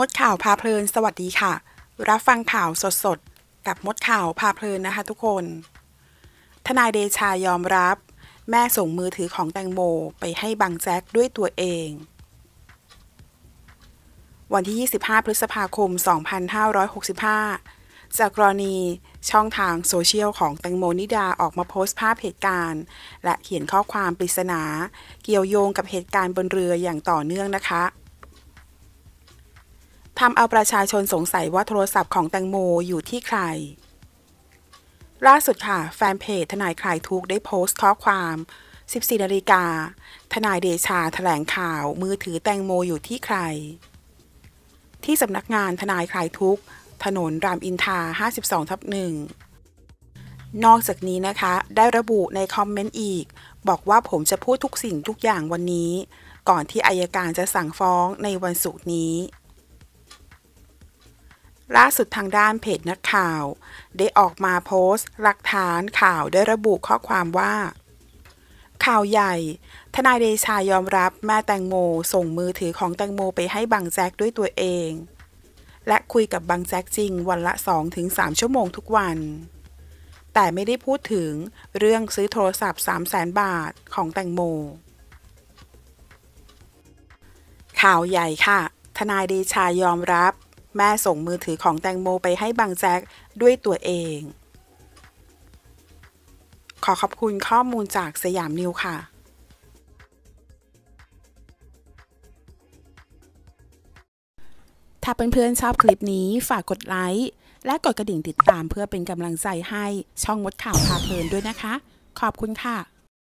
มดข่าวพาเพลินสวัสดีค่ะ รับฟังข่าวสดสดกับมดข่าวพาเพลินนะคะทุกคน ทนายเดชายอมรับ แม่ส่งมือถือของแตงโมไปให้บังแจ็คด้วยตัวเอง วันที่ 25 พฤษภาคม 2565 จากกรณีช่องทางโซเชียล ของแตงโมนิดาออกมาโพสต์ภาพเหตุการณ์ และเขียนข้อความปริศนา เกี่ยวโยงกับเหตุการณ์บนเรืออย่างต่อเนื่องนะคะทำเอาประชาชนสงสัยว่าโทรศัพท์ของแตงโมอยู่ที่ใคร ล่าสุดค่ะ แฟนเพจทนายคลายทุกได้โพสต์ข้อความ 14 นาฬิกา ทนายเดชาถแถลงข่าวมือถือแตงโมอยู่ที่ใคร ที่สำนักงานทนายคลายทุกถนนรามอินทา52 ทับหนึ่งนอกจากนี้นะคะได้ระบุในคอมเมนต์อีก บอกว่าผมจะพูดทุกสิ่งทุกอย่างวันนี้ ก่อนที่อายการจะสั่งฟ้องในวันศุกร์นี้ล่าสุดทางด้านเพจนักข่าว ได้ออกมาโพสต์ หลักฐานข่าว ได้ระบุข้อความว่า ข่าวใหญ่ ทนายเดชายอมรับแม่แตงโมส่งมือถือของแตงโมไปให้บังแจ็คด้วยตัวเอง และคุยกับบังแจ็คจริง วันละ 2-3 ชั่วโมงทุกวัน แต่ไม่ได้พูดถึงเรื่องซื้อโทรศัพท์3 0 0แสนบาทของแตงโม ข่าวใหญ่ค่ะ ทนายเดชายอมรับแม่ส่งมือถือของแตงโม ไปให้บางแจ็คด้วยตัวเอง ขอขอบคุณข้อมูลจากสยามนิวค่ะ ถ้าเเพื่อนๆชอบคลิปนี้ฝากกดไลค์และกดกระดิ่งติดตามเพื่อเป็นกำลังใจให้ช่องมดข่าวพาเพลินด้วยนะคะ ขอบคุณค่ะ